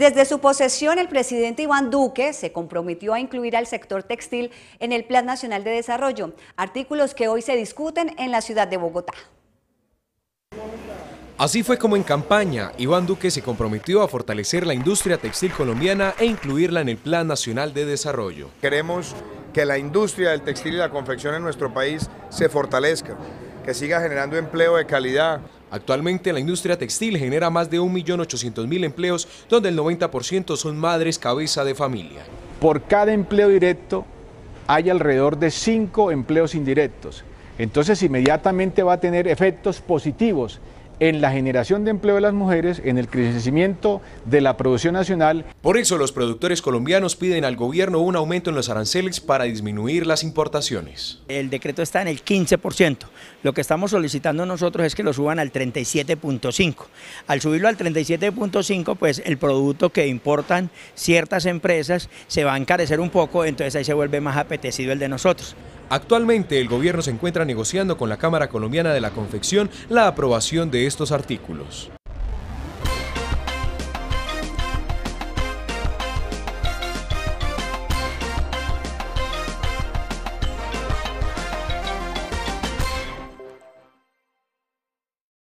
Desde su posesión, el presidente Iván Duque se comprometió a incluir al sector textil en el Plan Nacional de Desarrollo, artículos que hoy se discuten en la ciudad de Bogotá. Así fue como en campaña, Iván Duque se comprometió a fortalecer la industria textil colombiana e incluirla en el Plan Nacional de Desarrollo. Queremos que la industria del textil y la confección en nuestro país se fortalezca que siga generando empleo de calidad. Actualmente la industria textil genera más de 1.800.000 empleos, donde el 90% son madres cabeza de familia. Por cada empleo directo hay alrededor de 5 empleos indirectos. Entonces inmediatamente va a tener efectos positivos en la generación de empleo de las mujeres, en el crecimiento de la producción nacional. Por eso los productores colombianos piden al gobierno un aumento en los aranceles para disminuir las importaciones. El decreto está en el 15%. Lo que estamos solicitando nosotros es que lo suban al 37.5. Al subirlo al 37.5, pues el producto que importan ciertas empresas se va a encarecer un poco, entonces ahí se vuelve más apetecido el de nosotros. Actualmente el gobierno se encuentra negociando con la Cámara Colombiana de la Confección la aprobación de estos artículos.